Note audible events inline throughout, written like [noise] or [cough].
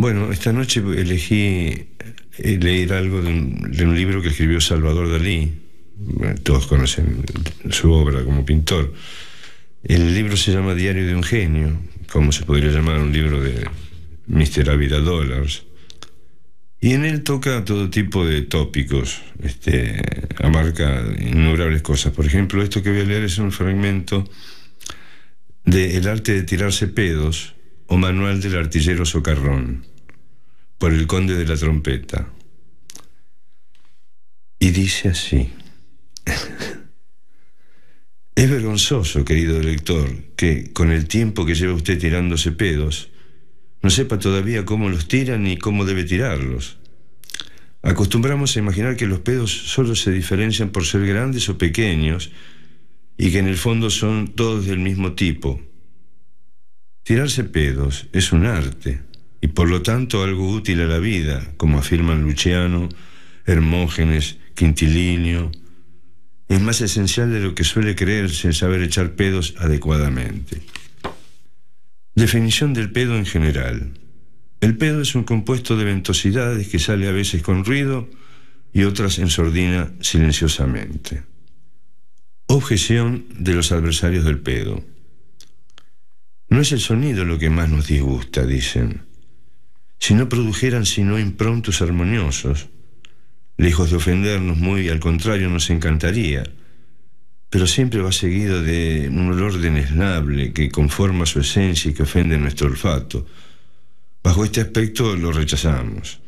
Bueno, esta noche elegí eh, leer algo de un, libro que escribió Salvador Dalí. todos conocen su obra como pintor. El libro se llama Diario de un genio, como se podría llamar un libro de Mr. Avida Dollars. Y en él toca todo tipo de tópicos, este, abarca innumerables cosas. Por ejemplo, esto que voy a leer es un fragmento de El arte de tirarse pedos o Manual del artillero socarrón por el conde de la trompeta. Y dice así. [laughs] es vergonzoso, querido lector, que con el tiempo que lleva usted tirándose pedos, no sepa todavía cómo los tiran ni cómo debe tirarlos. Acostumbramos a imaginar que los pedos solo se diferencian por ser grandes o pequeños y que en el fondo son todos del mismo tipo. Tirarse pedos es un arte y por lo tanto algo útil a la vida, como afirman Luciano, Hermógenes, Quintilinio. Es más esencial de lo que suele creerse saber echar pedos adecuadamente. Definición del pedo en general. El pedo es un compuesto de ventosidades que sale a veces con ruido y otras en sordina silenciosamente. Objeción de los adversarios del pedo. No es el sonido lo que más nos disgusta, dicen si no produjeran sino improntos armoniosos. Lejos de ofendernos, muy al contrario, nos encantaría, pero siempre va seguido de un olor deneznable que conforma su esencia y que ofende nuestro olfato. Bajo este aspecto lo rechazamos.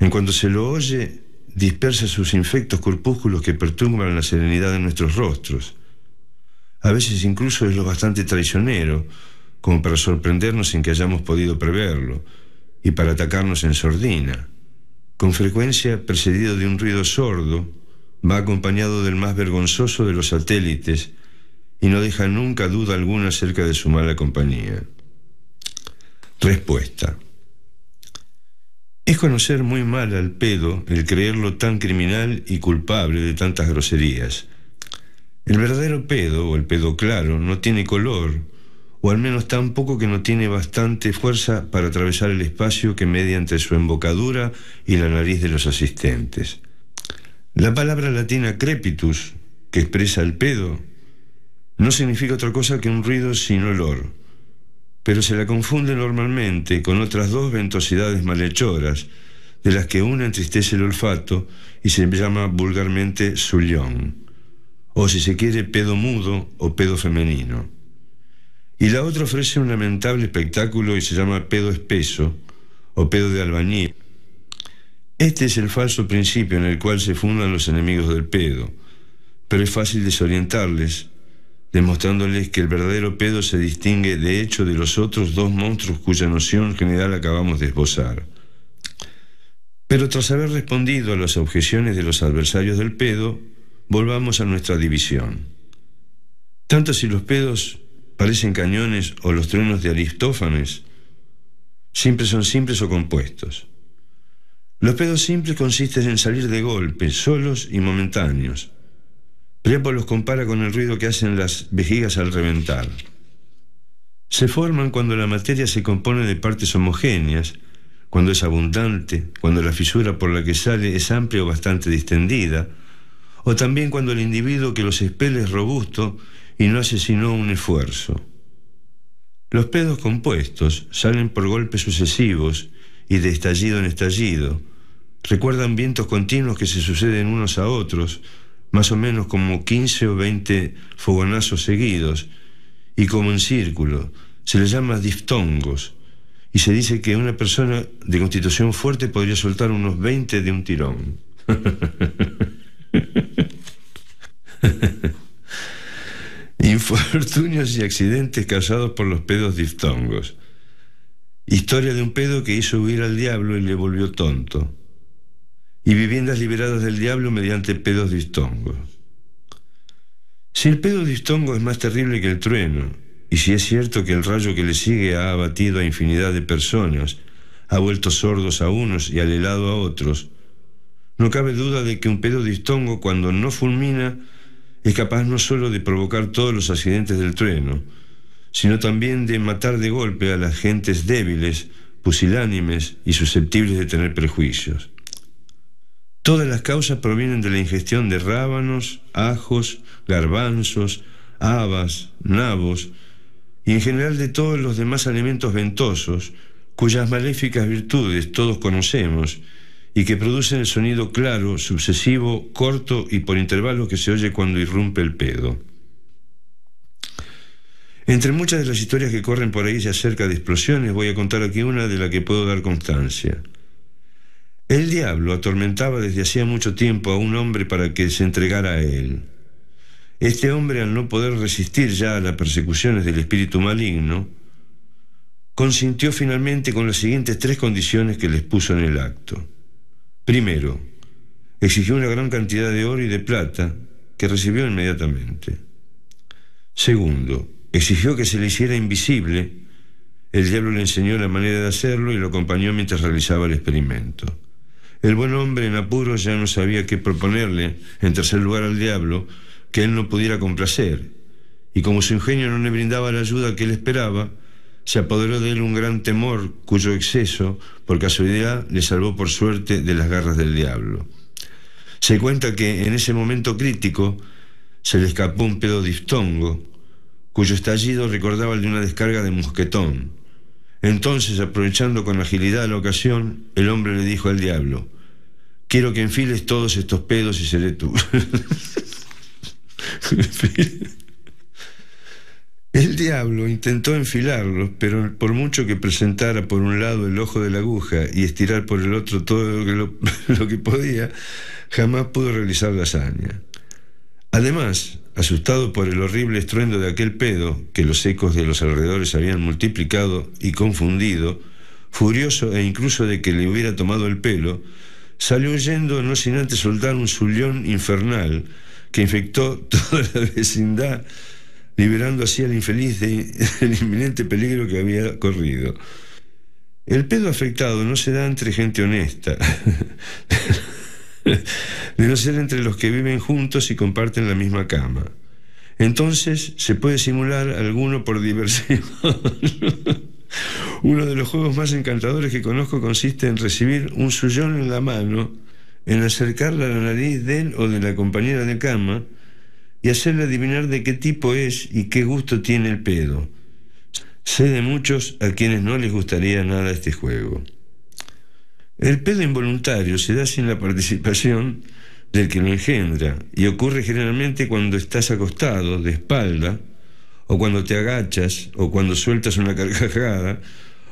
En cuanto se lo oye, dispersa sus infectos corpúsculos que perturban la serenidad de nuestros rostros. A veces incluso es lo bastante traicionero, como para sorprendernos sin que hayamos podido preverlo y para atacarnos en sordina. Con frecuencia precedido de un ruido sordo, va acompañado del más vergonzoso de los satélites y no deja nunca duda alguna acerca de su mala compañía. Respuesta. Es conocer muy mal al pedo el creerlo tan criminal y culpable de tantas groserías. El verdadero pedo o el pedo claro no tiene color, o al menos tan poco que no tiene bastante fuerza para atravesar el espacio que media entre su embocadura y la nariz de los asistentes. La palabra latina crepitus, que expresa el pedo, no significa otra cosa que un ruido sin olor, pero se la confunde normalmente con otras dos ventosidades malhechoras, de las que una entristece el olfato y se llama vulgarmente sullón, o si se quiere pedo mudo o pedo femenino. Y la otra ofrece un lamentable espectáculo y se llama pedo espeso o pedo de albañil. Este es el falso principio en el cual se fundan los enemigos del pedo, pero es fácil desorientarles, demostrándoles que el verdadero pedo se distingue de hecho de los otros dos monstruos cuya noción general acabamos de esbozar. Pero tras haber respondido a las objeciones de los adversarios del pedo, volvamos a nuestra división. Tanto si los pedos parecen cañones o los truenos de Aristófanes, siempre son simples o compuestos. Los pedos simples consisten en salir de golpes, solos y momentáneos. Priapo los compara con el ruido que hacen las vejigas al reventar. Se forman cuando la materia se compone de partes homogéneas, cuando es abundante, cuando la fisura por la que sale es amplia o bastante distendida, o también cuando el individuo que los espele es robusto y no hace sino un esfuerzo. Los pedos compuestos salen por golpes sucesivos y de estallido en estallido. Recuerdan vientos continuos que se suceden unos a otros, más o menos como 15 o 20 fogonazos seguidos, y como en círculo. Se les llama diftongos, y se dice que una persona de constitución fuerte podría soltar unos 20 de un tirón. [laughs] Infortunios y accidentes causados por los pedos distongos. Historia de un pedo que hizo huir al diablo y le volvió tonto. Y viviendas liberadas del diablo mediante pedos distongos. Si el pedo distongo es más terrible que el trueno, y si es cierto que el rayo que le sigue ha abatido a infinidad de personas, ha vuelto sordos a unos y al helado a otros, no cabe duda de que un pedo distongo cuando no fulmina es capaz no solo de provocar todos los accidentes del trueno, sino también de matar de golpe a las gentes débiles, pusilánimes y susceptibles de tener prejuicios. Todas las causas provienen de la ingestión de rábanos, ajos, garbanzos, habas, nabos y en general de todos los demás alimentos ventosos, cuyas maléficas virtudes todos conocemos y que producen el sonido claro, sucesivo, corto y por intervalos que se oye cuando irrumpe el pedo. Entre muchas de las historias que corren por ahí acerca de explosiones, voy a contar aquí una de la que puedo dar constancia. El diablo atormentaba desde hacía mucho tiempo a un hombre para que se entregara a él. Este hombre, al no poder resistir ya a las persecuciones del espíritu maligno, consintió finalmente con las siguientes tres condiciones que les puso en el acto. Primero, exigió una gran cantidad de oro y de plata que recibió inmediatamente. Segundo, exigió que se le hiciera invisible. El diablo le enseñó la manera de hacerlo y lo acompañó mientras realizaba el experimento. El buen hombre en apuros ya no sabía qué proponerle, en tercer lugar al diablo, que él no pudiera complacer. Y como su ingenio no le brindaba la ayuda que él esperaba, se apoderó de él un gran temor cuyo exceso, por casualidad, le salvó por suerte de las garras del diablo. Se cuenta que en ese momento crítico se le escapó un pedo distongo cuyo estallido recordaba el de una descarga de mosquetón. Entonces, aprovechando con agilidad la ocasión, el hombre le dijo al diablo, quiero que enfiles todos estos pedos y seré tú. [laughs] El diablo intentó enfilarlo, pero por mucho que presentara por un lado el ojo de la aguja y estirar por el otro todo [laughs] lo que, podía, jamás pudo realizar la hazaña. Además, asustado por el horrible estruendo de aquel pedo, que los ecos de los alrededores habían multiplicado y confundido, furioso e incluso de que le hubiera tomado el pelo, salió huyendo no sin antes soltar un zullón infernal que infectó [laughs] toda la vecindad liberando así al infeliz [laughs] del inminente peligro que había corrido. El pedo afectado no se da entre gente honesta, [laughs] de no ser entre los que viven juntos y comparten la misma cama. Entonces se puede simular alguno por diversión. [laughs] Uno de los juegos más encantadores que conozco consiste en recibir un suyón en la mano, en acercarla a la nariz de él o de la compañera de cama, y hacerle adivinar de qué tipo es y qué gusto tiene el pedo. Sé de muchos a quienes no les gustaría nada este juego. El pedo involuntario se da sin la participación del que lo engendra y ocurre generalmente cuando estás acostado, de espalda, o cuando te agachas, o cuando sueltas una carcajada,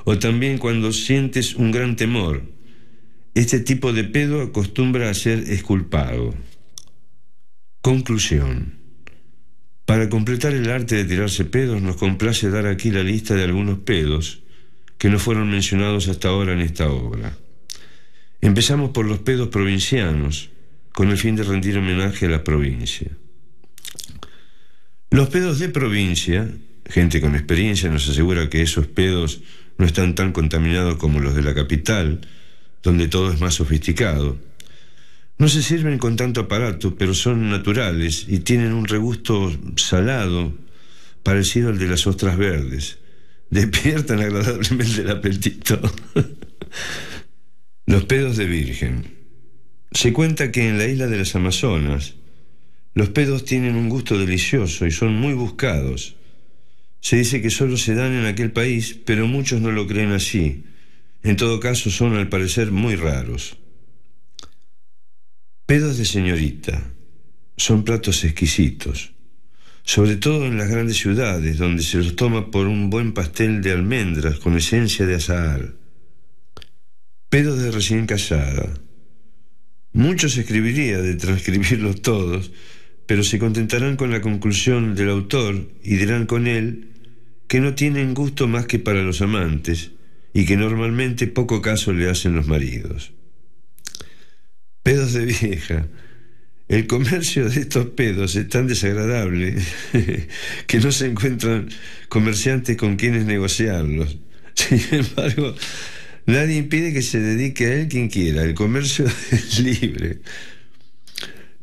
o también cuando sientes un gran temor. Este tipo de pedo acostumbra a ser esculpado. Conclusión. Para completar el arte de tirarse pedos, nos complace dar aquí la lista de algunos pedos que no fueron mencionados hasta ahora en esta obra. Empezamos por los pedos provincianos, con el fin de rendir homenaje a la provincia. Los pedos de provincia, gente con experiencia nos asegura que esos pedos no están tan contaminados como los de la capital, donde todo es más sofisticado no se sirven con tanto aparato, pero son naturales y tienen un regusto salado, parecido al de las ostras verdes. [laughs] Despiertan agradablemente el apetito. [laughs] los pedos de virgen. Se cuenta que en la isla de las Amazonas, los pedos tienen un gusto delicioso y son muy buscados. Se dice que solo se dan en aquel país, pero muchos no lo creen así. En todo caso, son al parecer muy raros. Pedos de señorita. Son platos exquisitos, sobre todo en las grandes ciudades, donde se los toma por un buen pastel de almendras con esencia de azahar. Pedos de recién casada. Muchos escribiría de transcribirlos todos, pero se contentarán con la conclusión del autor y dirán con él que no tienen gusto más que para los amantes y que normalmente poco caso le hacen los maridos pedos de vieja. El comercio de estos pedos es tan desagradable [laughs] que no se encuentran comerciantes con quienes negociarlos. Sin embargo, nadie impide que se dedique a él quien quiera. El comercio [laughs] es libre.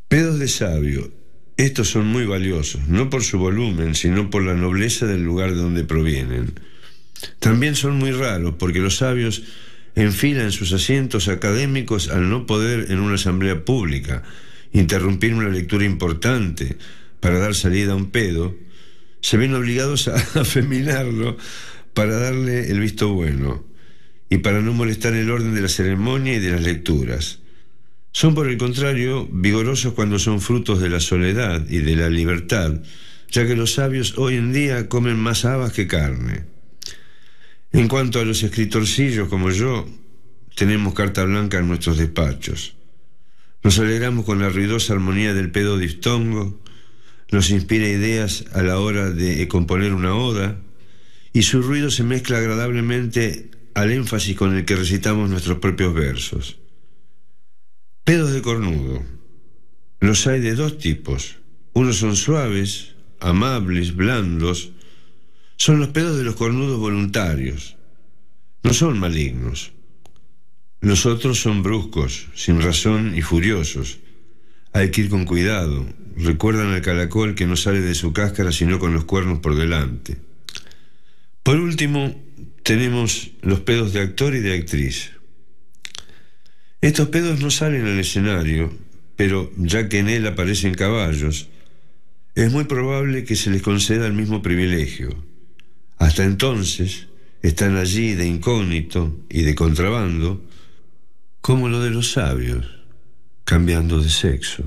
Pedos de sabio. Estos son muy valiosos, no por su volumen, sino por la nobleza del lugar de donde provienen. También son muy raros porque los sabios en en sus asientos académicos al no poder en una asamblea pública interrumpir una lectura importante para dar salida a un pedo, se ven obligados a [laughs] afeminarlo para darle el visto bueno y para no molestar el orden de la ceremonia y de las lecturas. Son, por el contrario, vigorosos cuando son frutos de la soledad y de la libertad, ya que los sabios hoy en día comen más habas que carne. En cuanto a los escritorcillos como yo, tenemos carta blanca en nuestros despachos. Nos alegramos con la ruidosa armonía del pedo distongo, nos inspira ideas a la hora de componer una oda, y su ruido se mezcla agradablemente al énfasis con el que recitamos nuestros propios versos. Pedos de cornudo. Los hay de dos tipos. Unos son suaves, amables, blandos, son los pedos de los cornudos voluntarios. No son malignos. Los otros son bruscos, sin razón y furiosos. Hay que ir con cuidado. Recuerdan al calacol que no sale de su cáscara sino con los cuernos por delante. Por último, tenemos los pedos de actor y de actriz. Estos pedos no salen al escenario, pero ya que en él aparecen caballos, es muy probable que se les conceda el mismo privilegio. Hasta entonces están allí de incógnito y de contrabando, como lo de los sabios, cambiando de sexo.